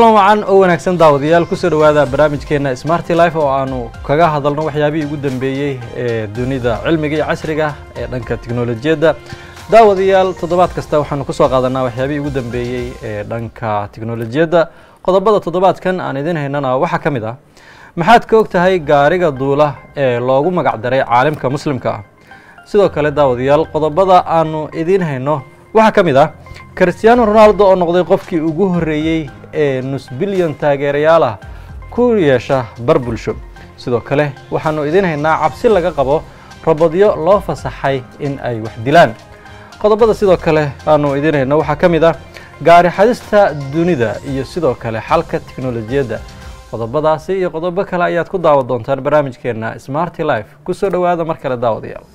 kulan wacan oo wanaagsan daawadayaal kusoo dhawaada barnaamijkeena smarty life oo aanu kaga hadalno waxyaabihii ugu dambeeyey ee dunida cilmiga iyo casriga ee dhanka tiknolojiyadda daawadayaal toddobaad kasta waxaanu kusoo qaadanaa waxyaabihii ugu dambeeyey ee dhanka tiknolojiyadda qodobada toddobaadkan aan idiin haynana waxaa ka mid ah maxaad ka og tahay gaariga duula ee loogu magacdaray caalimka muslimka sidoo kale daawadayaal qodobada aanu idiin hayno waxaa ka mid ah christiano ronaldo oo noqday qofkii ugu horreeyey ee nus bilyan taageerayaal ah ku yeesha bar bulsho sidoo kale waxaannu idiin haynaa cabsi laga qabo robadyo loo fasaxay in ay wax dilaan qodobada sidoo kale aannu idiin hayno waxaa ka mid a ah gaari xadista dunida iyo sidoo kale xalka tiknolojiyadda qodobadaasi iyo qodobo kale ayaad ku daawad doontaan barnaamijkeenna smarty life ku soo dhowaada mar kale daawadayaal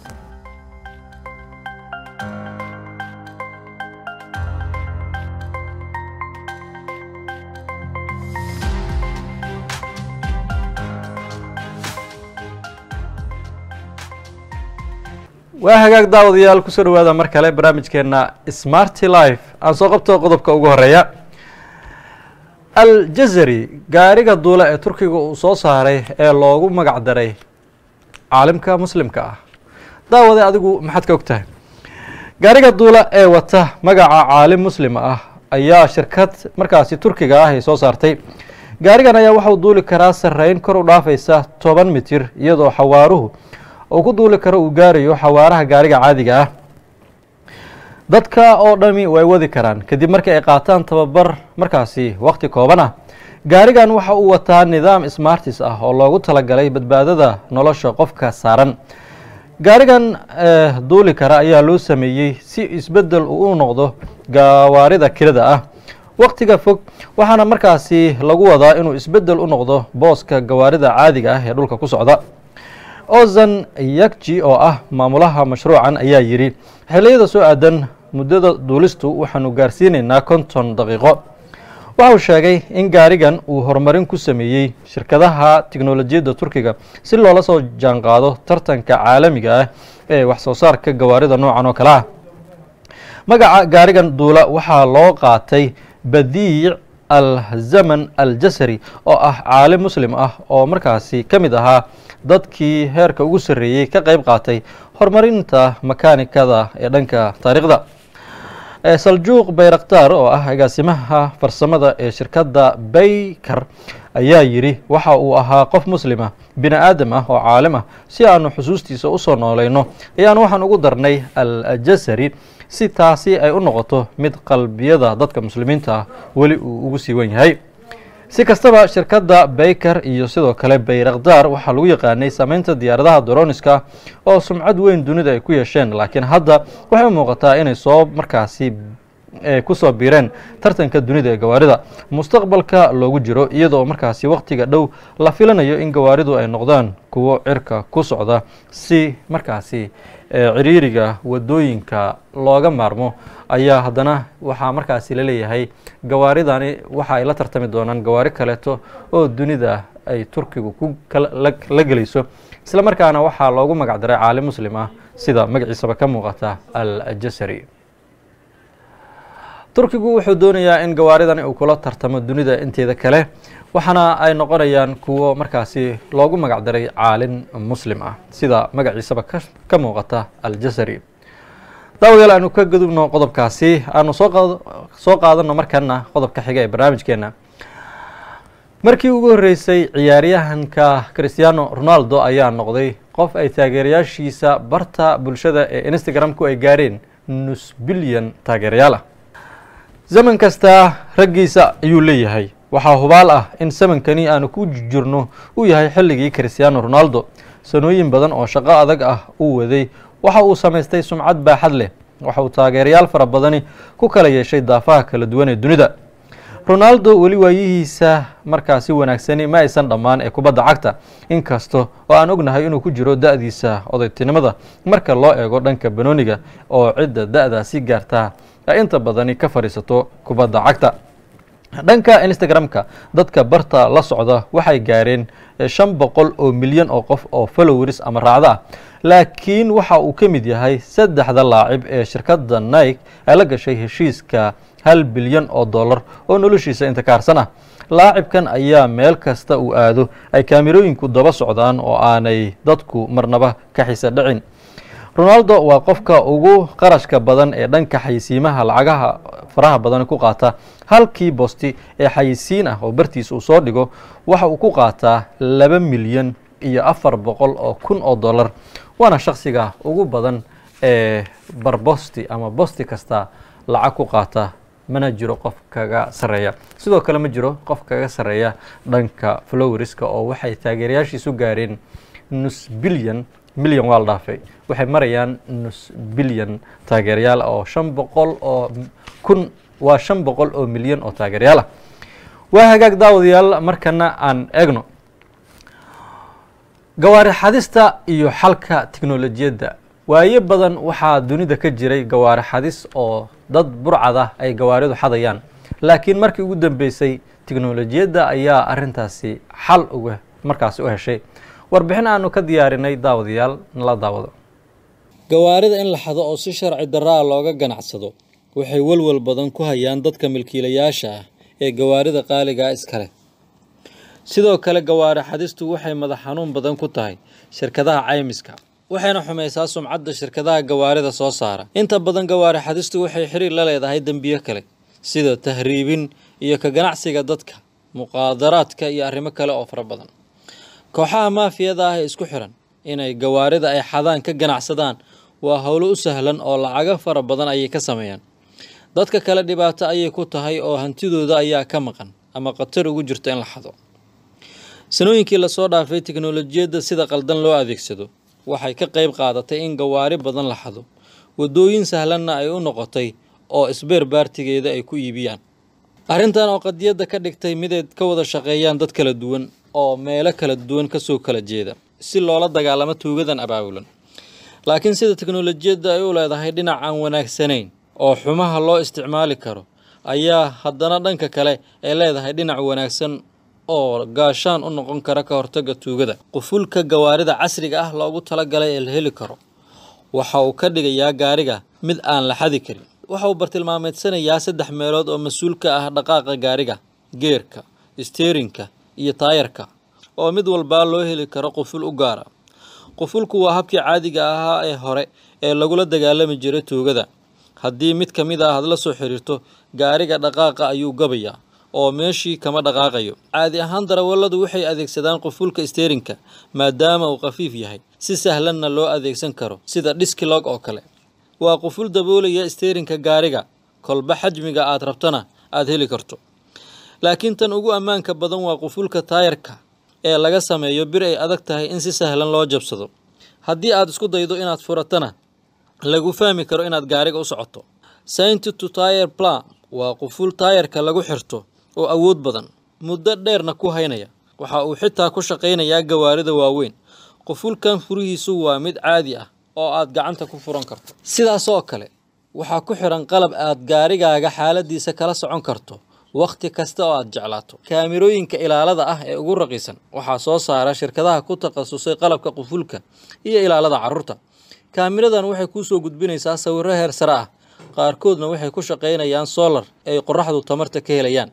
waa hagaag daawadayaal kusoo dhawaada mar kale barnaamijkeenna smarty life aan soo qabto qodobka ugu horeeya aljazari gaariga duula ee turkiga uu soo saaray ee loogu magac daray caalimka muslimka ah daawade adigu maxaad ka og tahay gaariga duula ee wata magaca caalim muslim ah ayaa shirkad markaasi turkiga ah ay soo saartay gaarigan ayaa waxau duuli karaa sarreyn kor u dhaafaysa toban mitir iyadoo xawaaruhu oo ku duuli karo uu gaarayo xawaaraha gaariga caadiga ah dadka oo dhami way wadi karaan kadib markii ay qaataan tababar markaasi waqti kooban ah gaarigan waxa uu wataa nidaam smartis ah oo loogu talagalay badbaadada nolosha qofka saaran gaarigan eh, duuli kara ayaa loo sameeyey si isbeddel uu u noqdo gawaarida kirada ah wakhtiga fog waxaana markaasi lagu wadaa inuu isbeddel u noqdo booska gawaarida caadiga ah ee dhulka ku socda ozan yagji oo ah maamulaha mashruucan ayaa yidhi xilliyada soo aadan muddada duulistu waxaanu gaarsiinaynaa konton daqiiqo waxa uu sheegay in gaarigan uu horumarin ku sameeyey shirkadaha tiknolojiyadda turkiga si loola soo jaanqaado tartanka caalamiga ah ee wax soo saarka gawaarida noocan oo kale ah magaca gaarigan duula waxaa loo qaatay badiic alzaman aljasari oo ah caalim muslim ah oo markaasi ka mid ahaa dadkii heerka ugu sarreeyey ka qayb qaatay horumarinta makaanikada ee dhanka taariikhda saljuuq bayraktar oo ah agaasimaha farsamada ee shirkadda baykar ayaa yidhi waxa uu ahaa qof muslima ah, bini aadam ah oo caalim ah si aanu xusuustiisa usoo soo noolayno ayaan waxaan ugu darnay aljasari si taasi ay u noqoto mid qalbiyada dadka muslimiinta ah weli uu ugu sii wan yahay si kastaba shirkadda baker iyo sidoo kale bayrakdaar waxaa lagu yaqaanay sameynta diyaaradaha doroniska oo sumcad weyn dunida ay ku yeesheen laakiin hadda waxay u muuqataa inay soo markaasi eh, ku soo biireen tartanka dunida ee gawaarida mustaqbalka loogu jiro iyadoo markaasi waqtiga dhow la filanayo in gawaaridu ay noqdaan kuwo cirka ku socda si markaasi ee ciriiriga wadooyinka looga maarmo ayaa haddana waxaa markaasi la leeyahay gawaaridani waxa ay la tartami doonaan gawaari kaleeto oo dunida ay turkigu ku la geliso isla markaana waxaa loogu magac daray caalim muslim ah sida magaciisaba ka muuqata al jasari turkigu wuxuu doonayaa in gawaaridani uu kula tartamo dunida inteeda kale waxaana ay noqonayaan kuwo markaasi loogu magacdaray caalin muslim ah sida magaciisaba ka muuqata aljasari daawadayaal aanu ka gudubno qodobkaasi aanu soosoo qaadanno markana qodobka xiga ee barnaamijkeena markii ugu horreysay ciyaaryahanka christiano ronaldo ayaa noqday qof ay taageerayaashiisa barta bulshada ee instagram-ku ay gaareen nus bilyan taageerayaal ah zaman kastaa raggiisa ayuu leeyahay waxaa hubaal ah in samankani aanu ku jirno uu yahay xilligii christiano ronaldo sanooyin badan oo shaqo adag ah uu waday waxa uu samaystay sumcad baaxad leh waxa uu taageerayaal fara badani ku kala yeeshay daafaha kala duwan ee dunida ronaldo weli waayihiisa markaasi wanaagsani ma aysan dhammaan ee kubadda cagta inkasta oo aan ognahay inuu ku jiro da'diisa odaytinimada marka loo eego dhanka banooniga oo cidda da'daasi daasi gaartaa ee inta badani ka fadhiisato kubadda cagta dhanka instagram-ka dadka barta la socda waxay gaareen eh, shan boqol oo milyan oo qof oo followers ama raacda ah laakiin waxa uu ka mid yahay saddexda laacib ee shirkadda nike ay la gashay heshiiska hal bilyan oo dollar oo noloshiisa inta kaarsan ah laacibkan ayaa meel kasta uu aado ay kaamirooyinku daba socdaan oo aanay dadku marnaba ka xiso dhicin ronaldo waa qofka ugu qarashka badan ee dhanka xayisiimaha lacagaha faraha badan ku qaata halkii bosti ee xayisiin ah oo bartiis uu soo dhigo waxa uu ku qaataa laba milyan iyo afar boqol oo kun oo dollar waana shaksiga ugu badan ee bar bosti ama bosti kasta lacag ku qaata mana jiro qof kaga sarreeya sidoo kale ma jiro qof kaga sarreeya dhanka flowriska oo waxay taageerayaashiisu gaareen nus bilyan milyan waa la dhaafay waxay marayaan nus bilyan taageerayaal oo shan boqol oo kun waa shan boqol oo milyan oo taageerayaal ah waa hagaag daawadayaal markana aan eegno gawaari xadista iyo xalka tiknolojiyadda waayo badan waxaa dunida ka jiray gawaari xadis oo dad burcad ah ay gawaaridu xadayaan laakiin markii ugu dambeysay tiknolojiyadda ayaa arintaasi xal uga markaasi u heshay warbixin aanu ka diyaarinay daawadayaal nala daawado gawaarida in la xado oo si sharci daraa looga ganacsado waxay walwal badan ku hayaan dadka milkiilayaasha ah ee gawaarida qaaligaa ah iskale sidoo kale gawaari xadistu waxay madax xanuun badan ku tahay shirkadaha caymiska waxayna xumaysaa sumcadda shirkadaha gawaarida soo saara inta badan gawaari xadistu waxay xiriir la leedahay dembiyo kale sida tahriibin iyo ka ganacsiga dadka muqaadaraadka iyo arrimo kale oo fara badan kooxaha maafiyada ah ee isku xiran inay gawaarida ay xadaan ka ganacsadaan waa howlo u sahlan oo lacago fara badan ayay ka sameeyaan dadka kale dhibaato ayay ku tahay oo hantidooda ayaa ka maqan ama khatar ugu jirta in la xado sanooyinkii lasoo dhaafay teknolojiyadda sida qaldan loo adeegsado waxay ka qayb qaadatay in gawaari badan la xado wadooyin sahlanna ay u noqotay oo isbeerbaartigeeda ay ku iibiyaan arrintan oo qadiyadda ka dhigtay mideed ka wada shaqeeyaan dad kala duwan oo meelo kala duwan kasoo kala jeeda si loola dagaalamo tuugadan abaabulan laakiin sida teknolojiyadda ay u leedahay dhinac aan wanaagsanayn oo xumaha loo isticmaali karo ayaa haddana dhanka kale ay leedahay dhinac wanaagsan oo gaashaan u noqon kara ka hortaga tuugada qufulka gawaarida casriga ah loogu talagalay ee la heli karo waxa uu ka dhigayaa gaariga mid aan la xadi karin waxa uu bartilmaameedsanayaa saddex meelood oo mas-uul ka ah dhaqaaqa gaariga geerka steerinka iyo taayarka oo mid walbaa loo heli karo quful u gaara qufulku waa habkii caadiga ahaa ee hore ee lagula dagaalami jiray tuugada haddii mid ka mid ah aad la soo xiriirto gaariga dhaqaaqa ayuu gabayaa oo meeshii kama dhaqaaqayo caadi ahaan darawalladu waxay adeegsadaan qufulka isteerinka maadaama uu khafiif yahay si sahlanna loo adeegsan karo sida dhiskilog oo kale waa quful daboolaya isteerinka gaariga kolba xajmiga aad rabtana aad heli karto laakiin tan ugu ammaanka badan waa qufulka taayarka ee laga sameeyo bir ay adag tahay in si sahlan loo jabsado haddii aad isku daydo inaad furatana lagu fahmi karo inaad gaariga u socoto saintitu tayer pla waa quful taayarka lagu xirto oo awood badan muddo dheerna ku haynaya waxa uu xitaa ku shaqaynayaa gawaarida waaweyn qufulkan furihiisu waa mid caadi ah oo aad gacanta ku furan karto sidaas oo kale waxaa ku xiran qalab aad gaarigaaga xaaladiisa kala socon karto wakhti kasta oo aad jeclaato kaamirooyinka ilaalada ah ee ugu raqiisan waxaa soo saara shirkadaha ku takhasusay qalabka qufulka iyo ilaalada carruurta kaamiradan waxay kuu soo gudbinaysaa sawiro heer sare ah qaarkoodna waxay ku shaqaynayaan soolar ay qorraxdu tamarta ka helayaan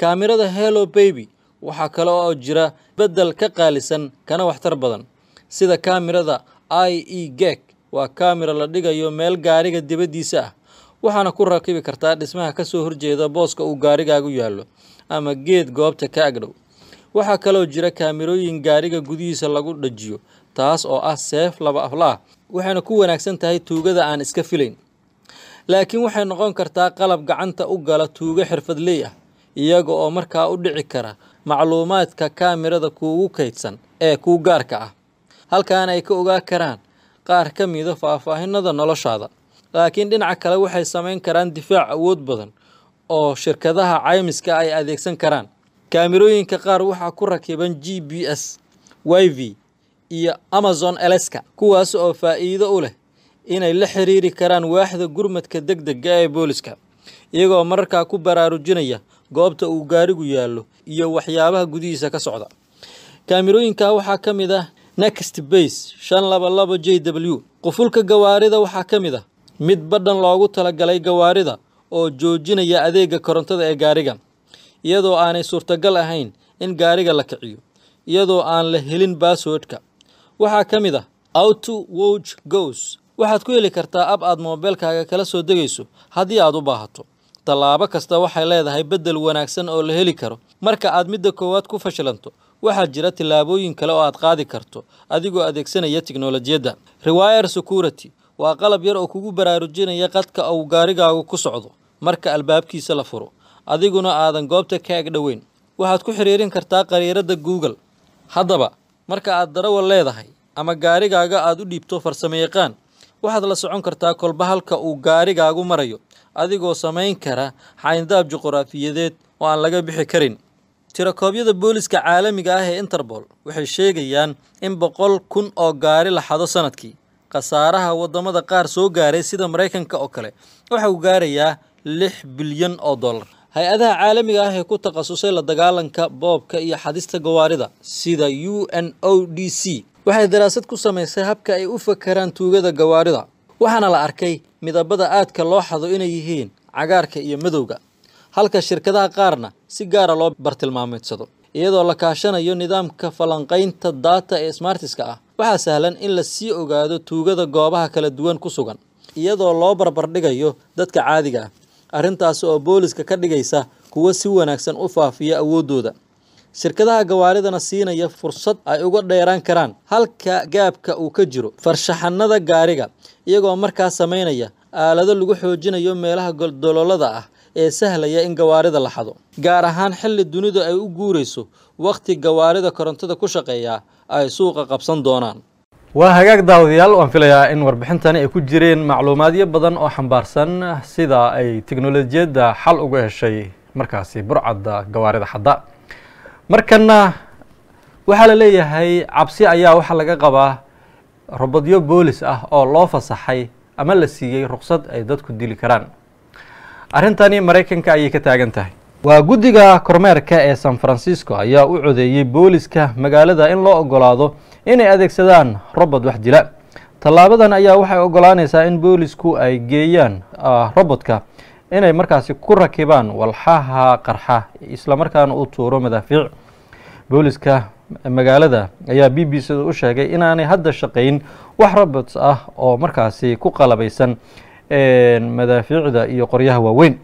kaamirada hello baby waxaa kale oo jira beddel ka qaalisan kana waxtar badan sida kaamirada i e geg waa kaamira la dhigayo meel gaariga dibaddiisa ah waxaana ku rakibi kartaa dhismaha kasoo horjeeda booska uu gaarigaagu yaallo ama geed goobta ka agdhow waxaa kaloo jira kaamirooyin gaariga gudihiisa lagu dhajiyo taas oo ah seef laba aflaah waxayna ku wanaagsan tahay tuugada aan iska filayn laakiin waxay noqon kartaa qalab gacanta u gala tuugo xirfadley ah iyaga oo markaa u dhici kara macluumaadka kaamirada kuugu kaydsan ee kuu gaarka ah halkaana ay ka ogaa karaan qaar ka mida faahfaahinada noloshaada laakiin dhinaca kale waxay samayn karaan difaac awood badan oo shirkadaha caymiska ay adeegsan karaan kaamirooyinka qaar waxaa ku rakiban g b s y v iyo amazon eleska kuwaas oo faa'iido u leh inay la xiriiri karaan waaxda gurmadka deg dega ah ee booliska iyagoo mararkaa ku baraarujinaya goobta uu gaarigu yaallo iyo waxyaabaha gudihiisa ka socda kaamirooyinka waxaa ka mid ah next base shan laba laba j w qufulka gawaarida waxaa ka mid ah mid badhan loogu talagalay gawaarida oo joojinaya adeega korontada ee gaariga iyadoo aanay suurtagal ahayn in gaariga la kiciyo iyadoo aan la helin basswordka waxaa ka mid ah auto wog gos waxaad ku heli kartaa ab aad moobeelkaaga kala soo degayso haddii aad u baahato tallaabo kasta waxay leedahay beddel wanaagsan oo la heli karo marka aad midda koowaad ku fashilanto waxaa jira tillaabooyin kale oo aad qaadi karto adigoo adeegsanaya tiknolojiyadda rewire security waa qalab yar oo kugu baraarujinaya qadka uu gaarigaagu ku socdo marka albaabkiisa la furo adiguna aadan goobta ka ag dhoweyn waxaad ku xiriirin kartaa qariiradda google haddaba marka aad darawal leedahay ama gaarigaaga aad u dhiibto farsamayaqaan waxaad la socon kartaa kolba halka uu gaarigaagu marayo adigoo samayn kara xayndaab juquraafiyadeed oo aan laga bixi karin tirakoobyada booliska caalamiga ah ee interbool waxay sheegayaan in boqol kun oo gaari la xado sannadkii khasaaraha wadamada qaar soo gaaray sida maraykanka oo kale waxa gaarayaa lix bilyan oo dollar hay-adaha caalamiga ah ee ku takhasusay la dagaalanka boobka iyo xadista gawaarida sida u n o d c waxay daraasad ku samaysay habka ay u fakaraan tuugada gawaarida waxaana la arkay midabada aadka loo xado inay yihiin cagaarka iyo madowga halka shirkadaha qaarna si gaara ah loo bartilmaameydsado iyadoo la kaashanayo nidaamka falanqaynta data ee smartiska ah waxaa sahlan in la sii ogaado tuugada goobaha kala duwan ku sugan iyadoo loo barbardhigayo dadka caadiga ah arrintaasi oo booliska ka dhigaysa kuwo si wanaagsan u faafiya awooddooda shirkadaha gawaaridana siinaya fursad ay uga dheeraan karaan halka gaabka uu ka jiro farshaxanada gaariga iyagoo markaa samaynaya aalado lagu xoojinayo meelaha goldolollada ah ee sahlaya in gawaarida la xado gaar ahaan xilli dunidu ay u guurayso wakhti gawaarida korontada ku shaqeeyaa ay suuqa qabsan doonaan waa hagaag daawadayaal waan filayaa in warbixintani ay ku jireen macluumaadyo badan oo xambaarsan sida ay teknolojiyadda xal uga heshay markaasi burcadda gawaarida xadda markana waxaa la leeyahay cabsi ayaa waxaa laga qabaa robadyo boolis ah oo loo fasaxay ama la siiyey ruqsad ay dadku dili karaan arrintani maraykanka ayay ka taagan tahay waa guddiga kormeerka ee san francisco ayaa u codeeyey booliska magaalada in loo ogolaado inay adeegsadaan robot wax dila tallaabadan ayaa waxay ogolaanaysaa in boolisku ay geeyaan ah, robotka inay markaasi ku rakibaan walxaha qarxa islamarkaana u tuuro madaafiic booliska magaalada ayaa b b c da u sheegay inaanay hadda shaqayn wax robots ah oo markaasi ku qalabaysan madaafiicda iyo qoryaha waaweyn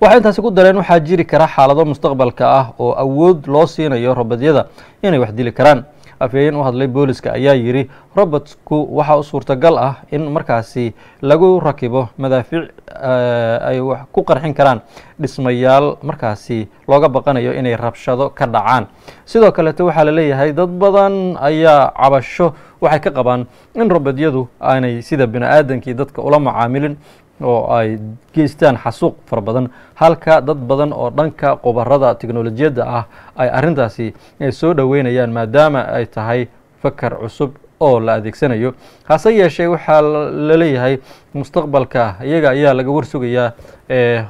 waxay intaasi ku dareen waxaa jiri kara xaalado mustaqbalka ah oo awood loo siinayo robadyada inay wax dili karaan afhayeen u hadlay booliska ayaa yidhi robotku waxaa u suurtagal ah in markaasi lagu rakibo madaafiic eh, ay wax ku qarxin karaan dhismayaal markaasi looga baqanayo inay rabshado ka dhacaan sidoo kaleeto waxaa la leeyahay dad badan ayaa cabasho waxay ka qabaan in robodyadu aanay sida bini aadankii dadka ula macaamilin oo ay geystaan xasuuq fara badan halka dad badan oo dhanka qobarada teknolojiyadda ah ay arintaasi soo dhoweynayaan maadaama ay tahay fakar cusub oo la adeegsanayo hase yeeshee waxaa la leeyahay mustaqbalka ah. iyaga ayaa laga warsugayaa eh,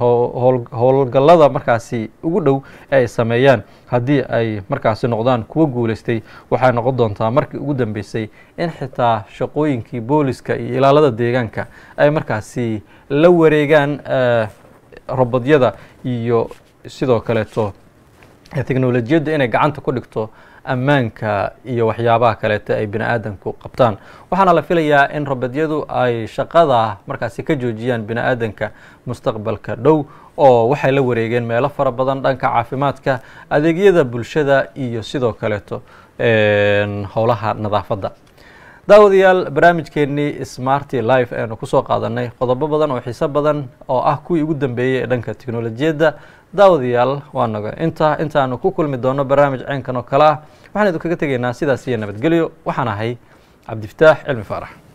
howlgallada markaasi ugu dhow ee ay sameeyaan haddii ay markaasi noqdaan kuwo guulaystay waxay noqon doontaa markii ugu dambeysay in xitaa shaqooyinkii booliska iyo ilaalada deegaanka ay markaasi la wareegaan eh, robodyada iyo sidoo kaleeto teknolojiyadda inay gacanta ku dhigto ammaanka iyo waxyaabaha kaleeta ay bini aadanku qabtaan waxaana la filayaa in robeedyadu ay shaqada markaasi ka joojiyaan bini aadanka mustaqbalka dhow oo waxay la wareegeen meelo fara badan dhanka caafimaadka adeegyada bulshada iyo sidoo kaleeto howlaha nadaafadda daawadayaal barnaamijkeennii smarty life eanu kusoo qaadanay qodobo badan oo xiiso badan oo ah kuwii ugu dambeeyay ee dhanka teknolojiyadda daawadayaal waa naga inta intaanu ku kulmi doono barnaamij ceynkan oo kale ah waxaan idinkaga tegaynaa sidaas iyo nabadgelyo waxaan ahay cabdifataax cilmi faarax